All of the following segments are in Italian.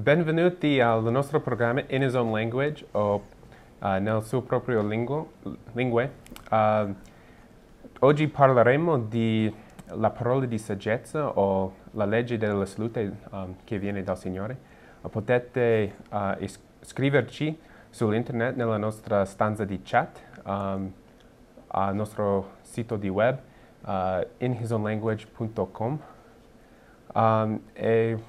Benvenuti al nostro programma In His Own Language o uh, nel suo proprio lingua, lingue. Uh, oggi parleremo della parola di saggezza o la legge della salute um, che viene dal Signore. Potete uh, scriverci sull'internet nella nostra stanza di chat, um, al nostro sito di web uh, inhisownlanguage.com. Um, ehm,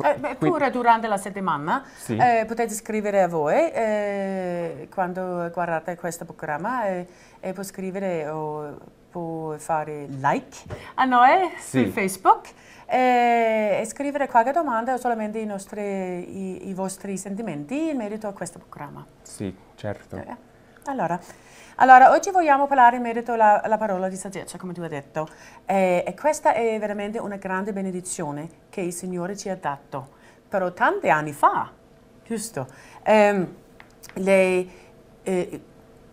Ecco, eh, beh, pure durante la settimana sì. eh, potete scrivere a voi eh, quando guardate questo programma eh, e può scrivere o può fare like a noi sì. su Facebook eh, e, scrivere qualche domanda o solamente i, nostri, i, i, vostri sentimenti in merito a questo programma. Sì, certo. Eh, allora, allora, oggi vogliamo parlare in merito alla, parola di saggezza, come tu hai detto. Eh, e questa è veramente una grande benedizione che il Signore ci ha dato, però tanti anni fa, giusto? Eh, le, eh,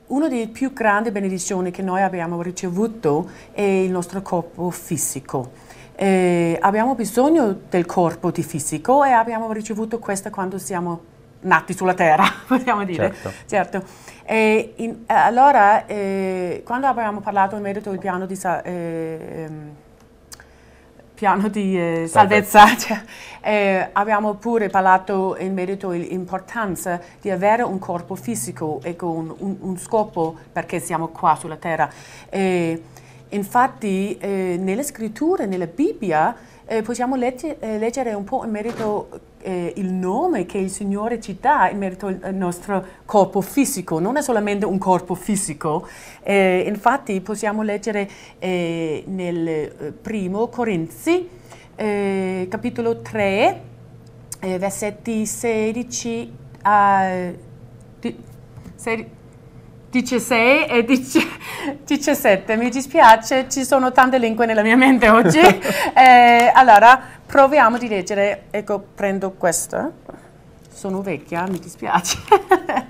una delle più grandi benedizioni che noi abbiamo ricevuto è il nostro corpo fisico. Eh, abbiamo bisogno del corpo di fisico e abbiamo ricevuto questo quando siamo nati sulla terra, possiamo dire. Certo. certo. In, eh, allora, eh, quando abbiamo parlato in merito al piano di, eh, ehm, piano di salvezza, cioè, abbiamo pure parlato in merito all'importanza di avere un corpo fisico e con un, un scopo perché siamo qua sulla terra. Infatti, eh, nelle scritture, nella Bibbia, eh, possiamo legge, eh, leggere un po' in merito eh, il nome che il Signore ci dà in merito al nostro corpo fisico, non è solamente un corpo fisico, eh, infatti possiamo leggere eh, nel eh, primo Corinzi, eh, capitolo 3, eh, versetti 16 a... Di, 16 e 17, mi dispiace, ci sono tante lingue nella mia mente oggi. eh, allora, Proviamo di leggere, ecco prendo questo, sono vecchia, mi dispiace.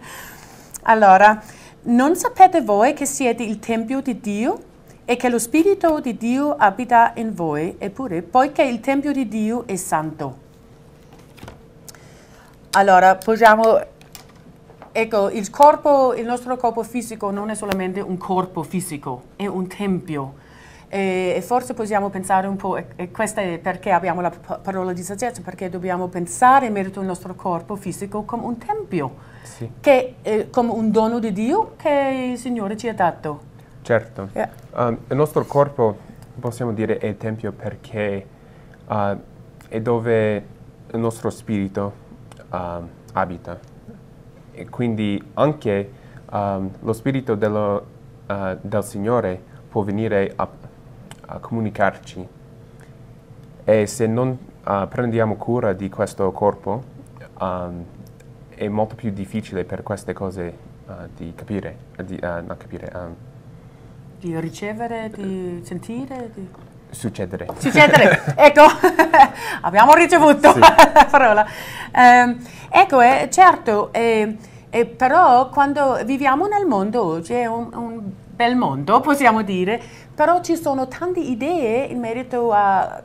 allora, non sapete voi che siete il Tempio di Dio e che lo Spirito di Dio abita in voi, eppure poiché il Tempio di Dio è santo. Allora, possiamo ecco, il corpo, il nostro corpo fisico non è solamente un corpo fisico, è un tempio e, e, forse possiamo pensare un po', e, e questo è perché abbiamo la parola di saggezza, perché dobbiamo pensare in merito al nostro corpo fisico come un tempio, sì. che, eh, come un dono di Dio che il Signore ci ha dato. Certo, yeah. um, il nostro corpo possiamo dire è il tempio perché uh, è dove il nostro spirito uh, abita. E quindi anche um, lo spirito dello, uh, del Signore può venire a, a comunicarci e se non uh, prendiamo cura di questo corpo um, è molto più difficile per queste cose uh, di capire, di, uh, capire um, di ricevere, di sentire? Di... Succedere. Succedere, ecco, abbiamo ricevuto sì. la parola. Um, ecco, eh, certo, eh, eh, però quando viviamo nel mondo oggi è un, un bel mondo, possiamo dire, però ci sono tante idee in merito alle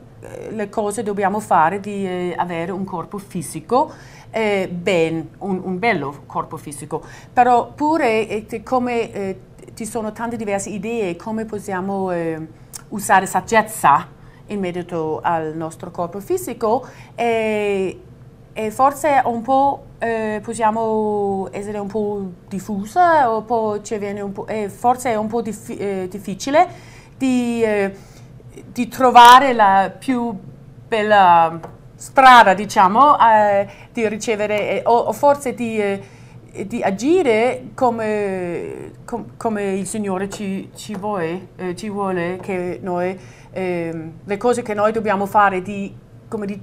eh, cose che dobbiamo fare di eh, avere un corpo fisico. Eh, ben, un, un, bello corpo fisico, però pure eh, come eh, ci sono tante diverse idee come possiamo eh, usare saggezza in merito al nostro corpo fisico e e forse un po' eh, possiamo essere un po' diffusa, o po po', eh, forse è un po' dif eh, difficile di, eh, di, trovare la più bella strada, diciamo, di ricevere, eh, o, o, forse di, eh, di agire come, com, come, il Signore ci, ci, vuole, ci vuole, che noi, ehm, le cose che noi dobbiamo fare, di, come di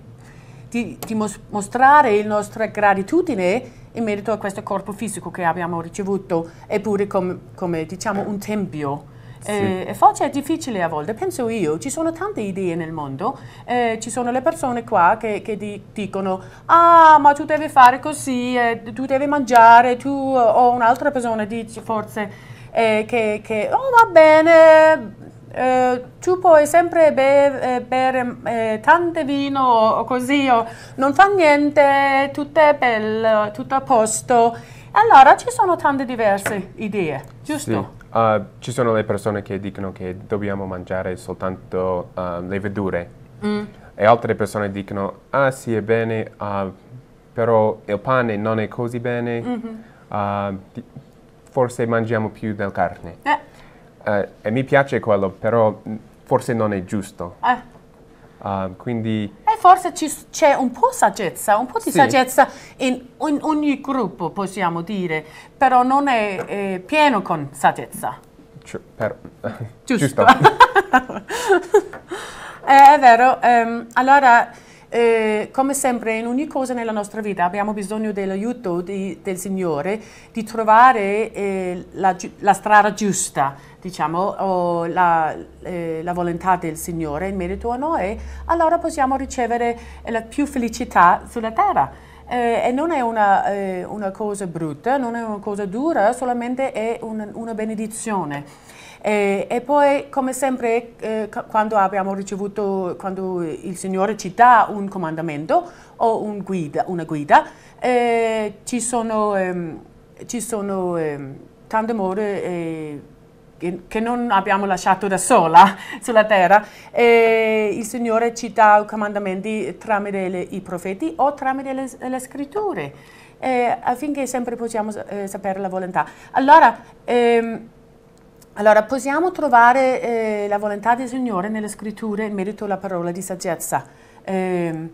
di, di mos mostrare la nostra gratitudine in merito a questo corpo fisico che abbiamo ricevuto, eppure com come diciamo un tempio. Sì. Eh, è forse è difficile a volte, penso io, ci sono tante idee nel mondo, eh, ci sono le persone qua che, che di, dicono ah ma tu devi fare così, eh, tu devi mangiare, tu o un'altra persona dice forse eh, che, che oh va bene, eh, tu puoi sempre bere, eh, bere eh, tante vino o, così, o non fa niente, tutto è bello, tutto a posto. Allora ci sono tante diverse idee, giusto? Sì. Uh, ci sono le persone che dicono che dobbiamo mangiare soltanto uh, le verdure mm. e altre persone dicono, ah sì è bene, uh, però il pane non è così bene, mm -hmm. forse mangiamo più del carne. Eh eh, e mi piace quello, però mm, forse non è giusto. Eh. Uh, quindi... E eh, forse c'è un po' saggezza, un po' di sì. saggezza in, in, ogni gruppo, possiamo dire, però non è, è pieno con saggezza. Cioè, per... Giusto. Giusto. eh, è vero. Um, allora, eh, come sempre in ogni cosa nella nostra vita abbiamo bisogno dell'aiuto del Signore di trovare eh, la, la strada giusta diciamo, oh, la, eh, la, volontà del Signore in merito a noi, allora possiamo ricevere eh, la più felicità sulla terra. Eh, e non è una, eh, una, cosa brutta, non è una cosa dura, solamente è un, una benedizione. E, eh, e, poi, come sempre, eh, quando abbiamo ricevuto, quando il Signore ci dà un comandamento o un guida, una guida, eh, ci sono, ehm, ci sono ehm, tante mode. Eh, che non abbiamo lasciato da sola sulla terra, e il Signore ci dà i comandamenti tramite le, i profeti o tramite le, le scritture, eh, affinché sempre possiamo eh, sapere la volontà. Allora, ehm, allora possiamo trovare eh, la volontà del Signore nelle scritture in merito alla parola di saggezza. Ehm,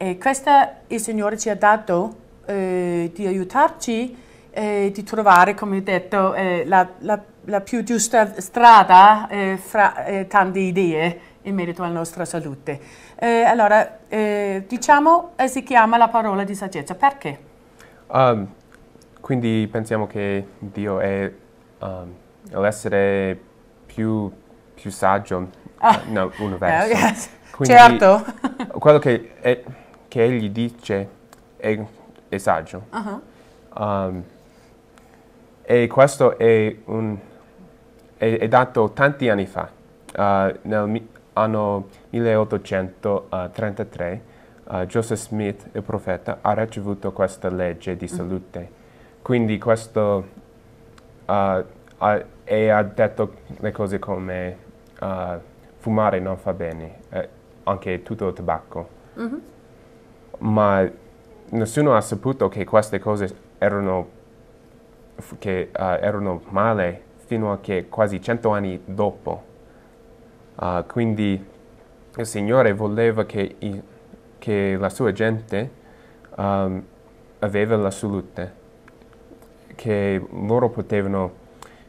e questa il Signore ci ha dato eh, di aiutarci a eh, di trovare, come ho detto, eh, la, la, la, più giusta strada eh, fra eh, tante idee in merito alla nostra salute. Eh, allora, diciamo, si chiama la parola di saggezza. Perché? Um, quindi pensiamo che Dio è um, l'essere più, più, saggio ah. uh, nell'universo. No, yes. Quindi certo. quello che, è, che, egli dice è, è saggio. Uh -huh. um, e questo è, un, è, è dato tanti anni fa, uh, nell'anno 1833, uh, Joseph Smith, il profeta, ha ricevuto questa legge di mm. salute. Quindi questo uh, ha, e ha detto le cose come uh, fumare non fa bene, eh, anche tutto il tabacco. Mm -hmm. Ma nessuno ha saputo che queste cose erano che uh, erano male fino a che quasi cento anni dopo. Uh, quindi il Signore voleva che, i, che la sua gente um, aveva la salute, che loro potevano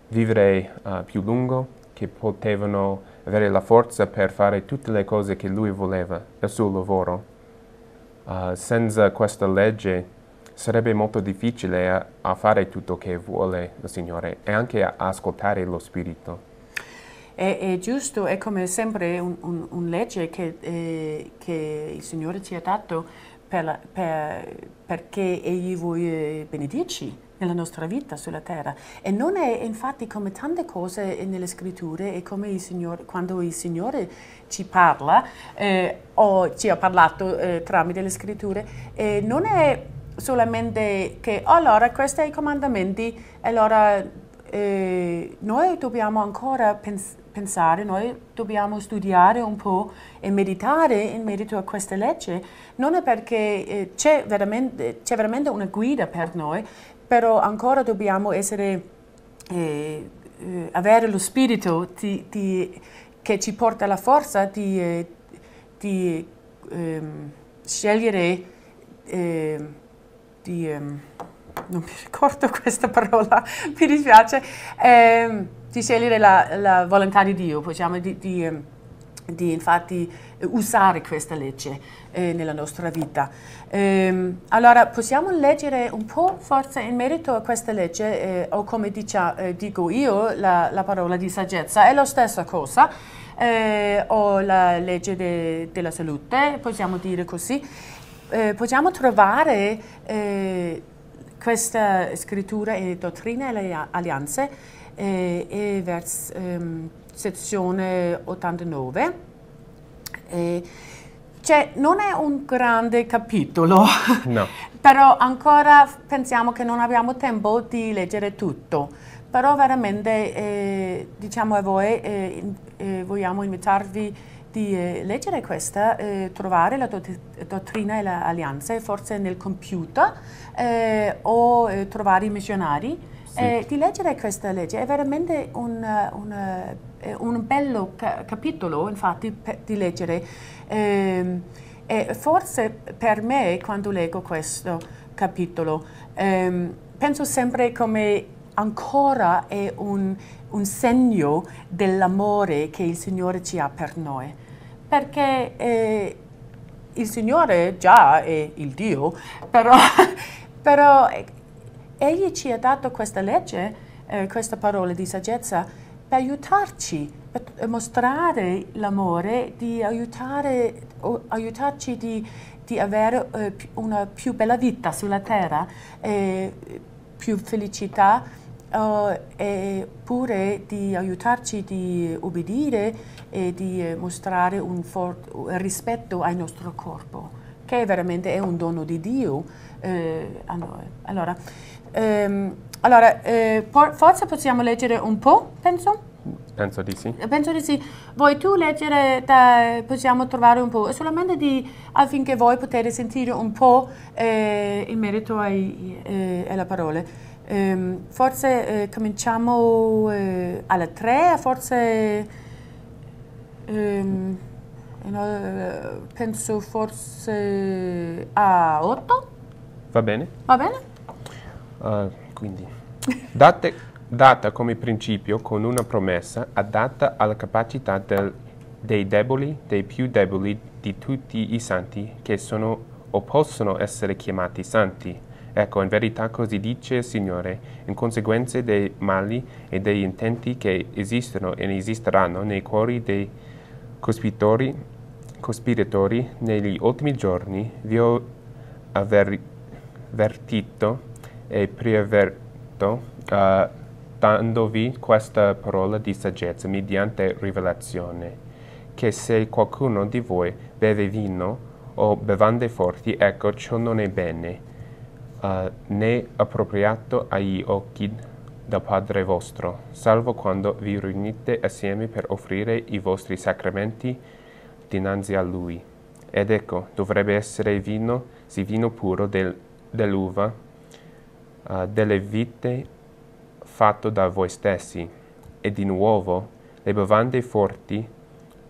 vivere uh, più lungo, che potevano avere la forza per fare tutte le cose che lui voleva, il suo lavoro. Uh, senza questa legge sarebbe molto difficile a, a fare tutto che vuole il Signore e anche a ascoltare lo Spirito. È, è giusto, è come sempre un, un, un legge che, eh, che, il Signore ci ha dato per la, per, perché Egli vuole benedirci nella nostra vita sulla terra. E non è infatti come tante cose nelle scritture e come il Signore, quando il Signore ci parla eh, o ci ha parlato eh, tramite le scritture, eh, non è solamente che oh, allora questi i comandamenti, allora eh, noi dobbiamo ancora pens pensare, noi dobbiamo studiare un po' e meditare in merito a questa legge, non è perché eh, c'è veramente, veramente, una guida per noi, però ancora dobbiamo essere, eh, eh, avere lo spirito di, di, che ci porta la forza di, eh, di ehm, scegliere. Ehm, di... Ehm, non mi ricordo questa parola, mi dispiace, ehm, di scegliere la, la, volontà di Dio, possiamo di, di, ehm, di infatti eh, usare questa legge eh, nella nostra vita. Ehm, allora possiamo leggere un po' forse in merito a questa legge eh, o come dicia, eh, dico io la, la, parola di saggezza è la stessa cosa eh, o la legge de, della salute, possiamo dire così eh, possiamo trovare eh, questa scrittura e dottrina e alleanze eh, e vers, ehm, sezione 89. Eh, cioè, non è un grande capitolo, no. però ancora pensiamo che non abbiamo tempo di leggere tutto. Però veramente, eh, diciamo a voi, eh, eh vogliamo invitarvi a di eh, leggere questa, eh, trovare la dottrina e l'alleanza, la forse nel computer eh, o eh, trovare i missionari. Sì. Eh, di leggere questa legge è veramente un, un, un bello ca- capitolo, infatti, pe- di leggere. e forse per me, quando leggo questo capitolo, ehm, penso sempre come ancora è un un segno dell'amore che il Signore ci ha per noi, perché eh, il Signore già è il Dio, però, però Egli ci ha dato questa legge, eh, questa parola di saggezza, per aiutarci, per mostrare l'amore, di aiutare, aiutarci di, di avere eh, una più bella vita sulla terra, eh, più felicità e eh, pure di aiutarci di obbedire e di eh, mostrare un forte rispetto al nostro corpo, che veramente è un dono di Dio eh, a noi. Allora, ehm, allora eh, forse possiamo leggere un po', penso? Penso di sì. Eh, penso di sì. Vuoi tu leggere, da, possiamo trovare un po', solamente di, affinché voi potete sentire un po' in merito ai, alle parole. Ehm, forse eh, cominciamo eh, alle tre, forse ehm, no, eh, penso forse a 8. Va bene? Va bene? Uh, quindi, date, data come principio con una promessa adatta alla capacità del, dei deboli, dei più deboli di tutti i santi che sono o possono essere chiamati santi Ecco, in verità così dice il Signore, in conseguenza dei mali e degli intenti che esistono e esisteranno nei cuori dei cospitori, cospiratori, negli ultimi giorni vi ho avvertito e preavverto uh, dandovi questa parola di saggezza mediante rivelazione, che se qualcuno di voi beve vino o bevande forti, ecco ciò non è bene uh, né appropriato agli occhi da Padre vostro, salvo quando vi riunite assieme per offrire i vostri sacramenti dinanzi a Lui. Ed ecco, dovrebbe essere vino, sì vino puro del, dell'uva, uh, delle vite fatto da voi stessi. E di nuovo, le bevande forti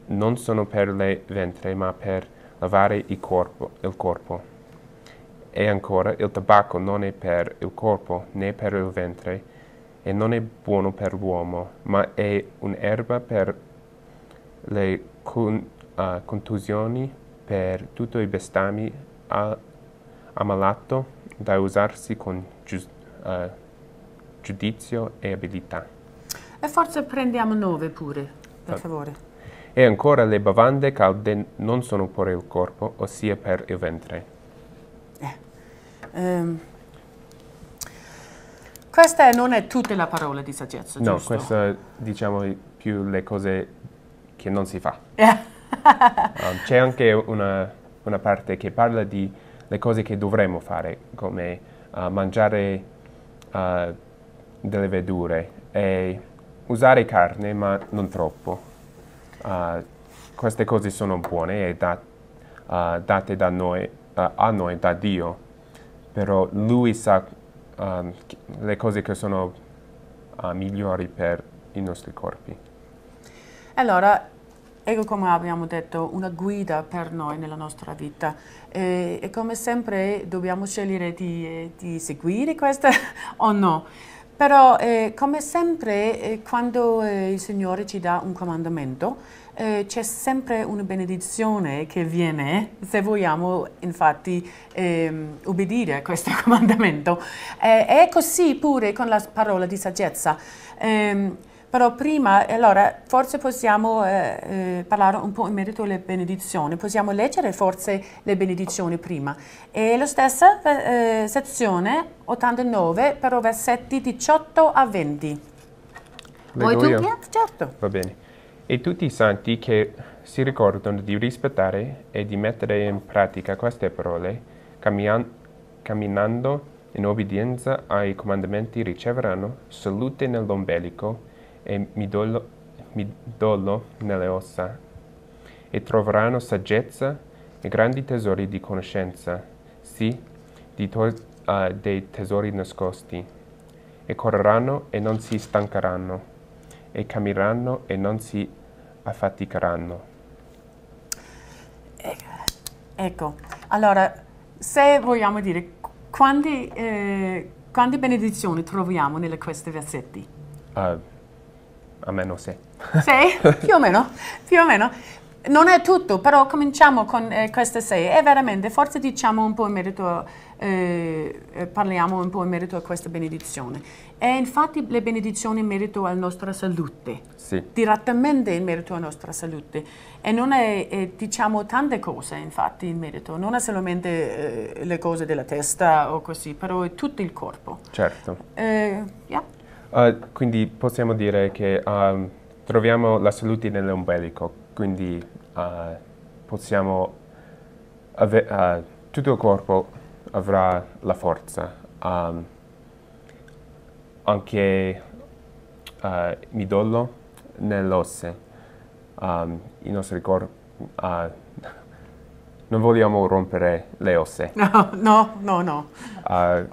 non sono per le ventre, ma per lavare il corpo. Il corpo. E ancora, il tabacco non è per il corpo né per il ventre e non è buono per l'uomo, ma è un'erba per le con, uh, contusioni, per tutti i bestami a, ammalato da usarsi con giu, uh, ah, giudizio e abilità. E forse prendiamo nove pure, per ah. favore. E ancora le bevande calde non sono per il corpo, ossia per il ventre Um, questa non è tutta la parola di saggezza, no, giusto? No, questa diciamo più le cose che non si fa. um, c'è anche una, una, parte che parla di le cose che dovremmo fare, come uh, mangiare uh, delle verdure e usare carne, ma non troppo. Uh, queste cose sono buone e da, date da noi, a noi da Dio però lui sa um, le cose che sono uh, migliori per i nostri corpi. Allora, ecco come abbiamo detto, una guida per noi nella nostra vita e, e come sempre dobbiamo scegliere di, di seguire questa o no. Però eh, come sempre eh, quando eh, il Signore ci dà un comandamento, eh, c'è sempre una benedizione che viene se vogliamo infatti eh, obbedire a questo comandamento. Eh, è così pure con la parola di saggezza. Ehm, però prima, allora, forse possiamo eh, eh, parlare un po' in merito alle benedizioni. Possiamo leggere forse le benedizioni prima. E la stessa eh, sezione 89, però versetti 18 a 20. Leggo Vuoi tu? Certo. Va bene e tutti i santi che si ricordano di rispettare e di mettere in pratica queste parole, cammian- camminando in obbedienza ai comandamenti riceveranno salute nell'ombelico e midollo, midollo nelle ossa, e troveranno saggezza e grandi tesori di conoscenza, sì, di to- uh, dei tesori nascosti, e correranno e non si stancheranno e cammineranno e non si affaticheranno. Eh, ecco, allora, se vogliamo dire, quante, eh, quante benedizioni troviamo in questi versetti? Uh, ah, almeno sei. Sei? Più o meno, più o meno non è tutto, però cominciamo con eh, queste sei. E veramente, forse diciamo un po' in merito, eh, eh parliamo un po' in merito a questa benedizione. E infatti le benedizioni in merito alla nostra salute, sì. direttamente in merito alla nostra salute. E non è, eh, diciamo, tante cose infatti in merito, non è solamente eh, le cose della testa o così, però è tutto il corpo. Certo. Eh, yeah. Uh, quindi possiamo dire che um, troviamo la salute nell'ombelico quindi uh, possiamo uh, tutto il corpo avrà la forza. Um, anche uh, midollo dollo nell'osse. Um, I nostri corpi... Uh, non vogliamo rompere le osse. No, no, no, no. Uh,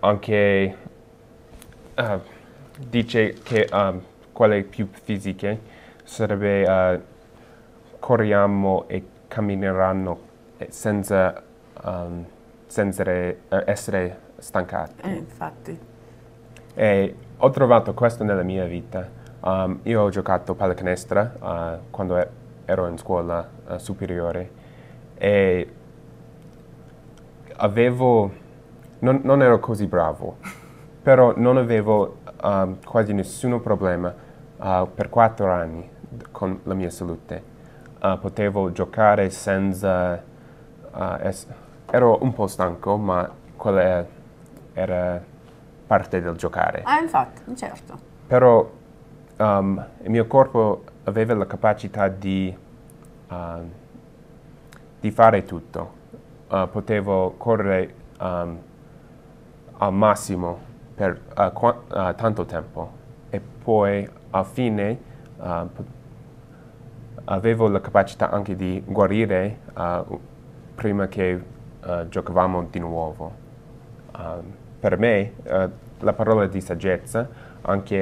anche dice che um, quelle più fisiche sarebbe uh, corriamo e cammineranno senza, um, senza eh, essere stancati. Eh, infatti. E ho trovato questo nella mia vita. Um, io ho giocato pallacanestra uh, eh, quando ero in scuola uh, superiore e avevo... non, non ero così bravo, però non avevo um, quasi nessun problema uh, per quattro anni con la mia salute. Uh, potevo giocare senza... Uh, es- ero un po' stanco, ma quella era parte del giocare. Ah, infatti, certo. Però um, il mio corpo aveva la capacità di, uh, di fare tutto. potevo correre um, al massimo per qu- tanto tempo e poi alla fine avevo la capacità anche di guarire uh, prima che uh, giocavamo di nuovo. Uh, per me eh, la parola di saggezza anche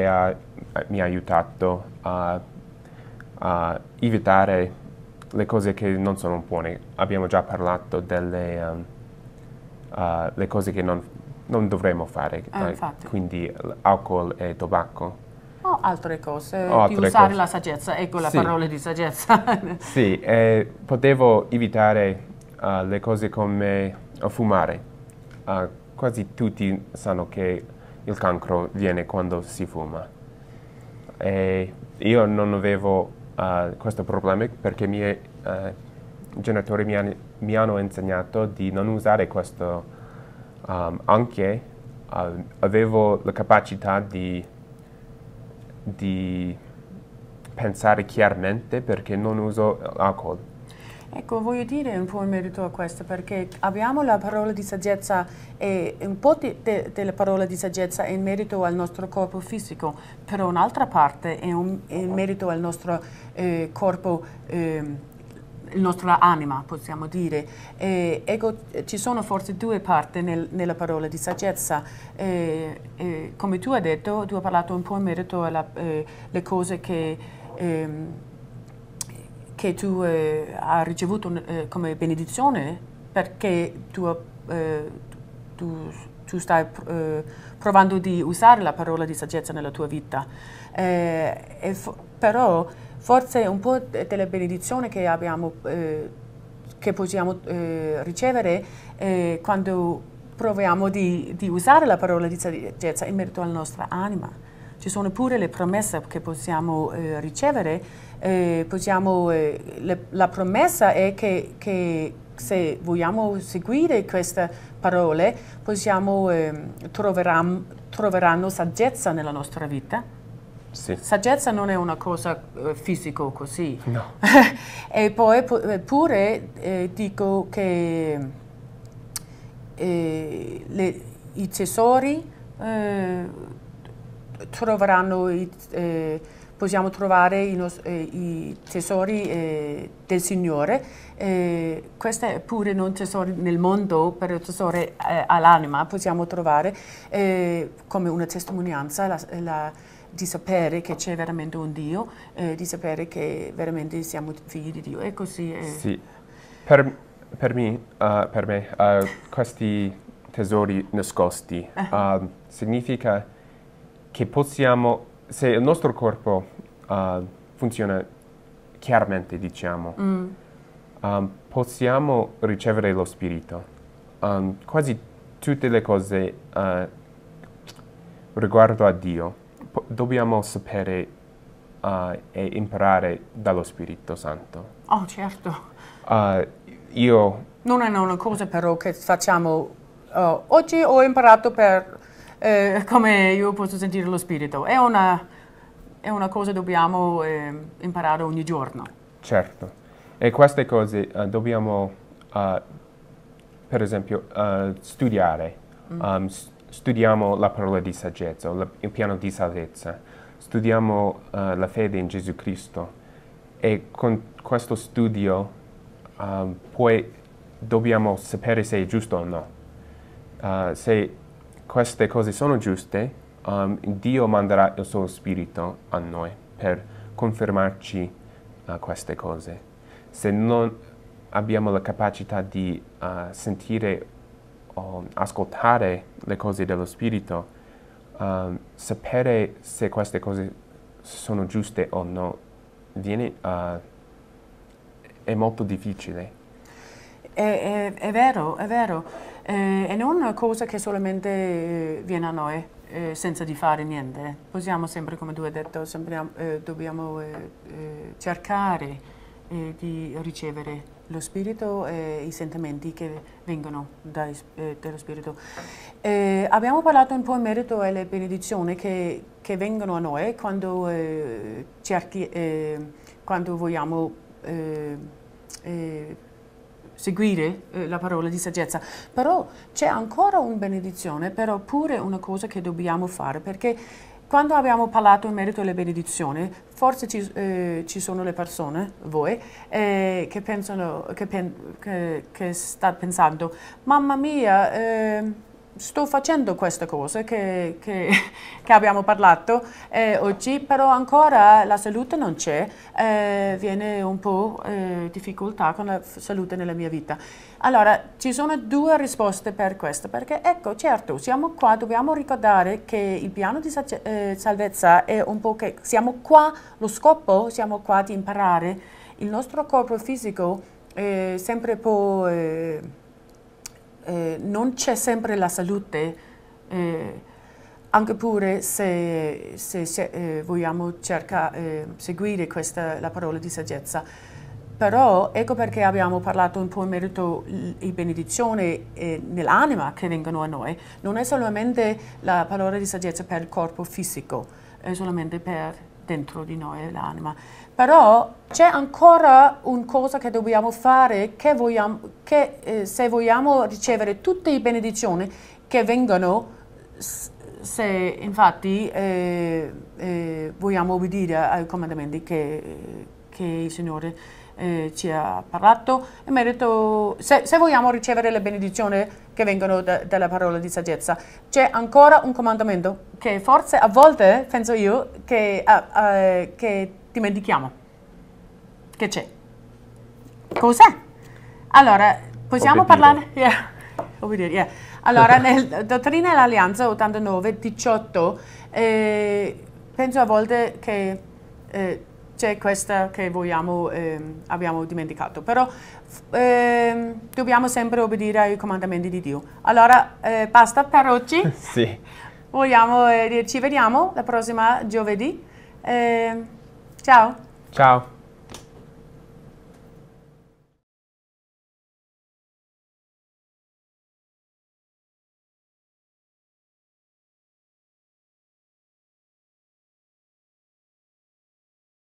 mi ha aiutato a, a, evitare le cose che non sono buone. Abbiamo già parlato delle um, cose che non, non dovremmo fare, eh, quindi alcol e tobacco. O altre cose, o altre usare cose. la saggezza, ecco sì. la parola di saggezza. sì, eh, potevo evitare uh, le cose come eh, fumare. Uh, quasi tutti sanno che il cancro viene quando si fuma. E io non avevo uh, questo problema perché i miei uh, genitori mi, mi, hanno insegnato di non usare questo. Um, anche uh, avevo la capacità di di pensare chiaramente perché non uso alcol. Ecco, voglio dire un po' in merito a questo perché abbiamo la parola di saggezza e un po' della parola di saggezza in merito al nostro corpo fisico, però un'altra parte è, un, è in ah. merito al nostro eh, corpo eh, nostra anima, possiamo dire. E, ecco, ci sono forse due parti nel, nella parola di saggezza. E, e, come tu hai detto, tu hai parlato un po' in merito alle eh, cose che, eh, che tu eh, hai ricevuto eh, come benedizione perché tu, eh, tu tu stai eh, provando di usare la parola di saggezza nella tua vita. Eh, fo però forse un po' delle benedizioni che, abbiamo, eh, che possiamo eh, ricevere eh, quando proviamo di, di, usare la parola di saggezza in merito alla nostra anima. Ci sono pure le promesse che possiamo eh, ricevere. Possiamo, le, la promessa è che, che se vogliamo seguire queste parole, possiamo, eh, troveram, troveranno saggezza nella nostra vita. Sì. Saggezza non è una cosa eh, fisica così. No. e poi eh, pure eh, dico che eh, le, i tesori eh, troveranno i, possiamo trovare i, eh, i tesori eh, del Signore. Eh, questo è pure non tesori nel mondo, però tesori eh, all'anima possiamo trovare eh, come una testimonianza la, la, di sapere che c'è veramente un Dio, eh, di sapere che veramente siamo figli di Dio. E così Sì, per, per, me, uh, per me uh, questi tesori nascosti uh, significa che possiamo, se il nostro corpo eh, funziona chiaramente, diciamo. Mm. Um, possiamo ricevere lo spirito. Um, quasi tutte le cose uh, riguardo a Dio po- dobbiamo sapere uh, e imparare dallo Spirito Santo. Oh, certo. Uh, io... Non è una cosa però che facciamo oggi ho imparato per eh, come io posso sentire lo Spirito. È una è una cosa che dobbiamo eh, imparare ogni giorno. Certo, e queste cose uh, dobbiamo, uh, per esempio, uh, studiare. Mm. Um, studiamo la parola di saggezza, la, il piano di salvezza, studiamo la fede in Gesù Cristo e con questo studio um, poi dobbiamo sapere se è giusto o no. Uh, se queste cose sono giuste, um, Dio manderà il suo spirito a noi per confermarci uh, queste cose. Se non abbiamo la capacità di uh, sentire o ascoltare le cose dello spirito, um, sapere se queste cose sono giuste o no viene, uh, è molto difficile. È, è, è vero, è vero. Eh, e non una cosa che solamente viene a noi eh, senza di fare niente. Possiamo sempre, come tu hai detto, sempre, eh, dobbiamo eh, eh cercare eh, di ricevere lo spirito e i sentimenti che vengono dai, eh, dallo spirito. abbiamo parlato un po' in merito alle benedizioni che, che vengono a noi quando, cerchi, quando vogliamo seguire eh, la parola di saggezza, però c'è ancora una benedizione, però pure una cosa che dobbiamo fare, perché quando abbiamo parlato in merito alle benedizioni, forse ci, eh, ci sono le persone, voi, eh, che, pensano, che, pen, che, che stanno pensando, mamma mia, ehm, sto facendo questa cosa che, che, che abbiamo parlato eh, oggi, però ancora la salute non c'è, eh, viene un po' eh, difficoltà con la salute nella mia vita. Allora, ci sono due risposte per questo, perché ecco, certo, siamo qua, dobbiamo ricordare che il piano di eh, salvezza è un po' che siamo qua, lo scopo, siamo qua di imparare. Il nostro corpo fisico è eh, sempre può... po' eh, eh, non c'è sempre la salute, eh, anche pure se, se, se eh, vogliamo cercare eh, di seguire questa, la parola di saggezza. Però ecco perché abbiamo parlato un po' in merito alle benedizioni nell'anima che vengono a noi. Non è solamente la parola di saggezza per il corpo fisico, è solamente per dentro di noi, l'anima. Però c'è ancora una cosa che dobbiamo fare, che, vogliamo, che eh, se vogliamo ricevere tutte le benedizioni che vengono, se infatti eh, eh, vogliamo obbedire ai comandamenti che, che il Signore eh, ci ha parlato, merito, se, se vogliamo ricevere le benedizioni che vengono da, dalla parola di saggezza. C'è ancora un comandamento che forse a volte, penso io, che, uh, uh, che dimentichiamo. Che c'è? Cos'è? Allora, possiamo parlare? Yeah. Yeah. Allora, nella dottrina dell'alleanza 89, 18, eh, penso a volte che... Eh, c'è questa che vogliamo, eh, abbiamo dimenticato, però eh, dobbiamo sempre obbedire ai comandamenti di Dio. Allora, eh, basta per oggi. sì. Vogliamo, eh, ci vediamo la prossima giovedì. Ehm, ciao. Ciao.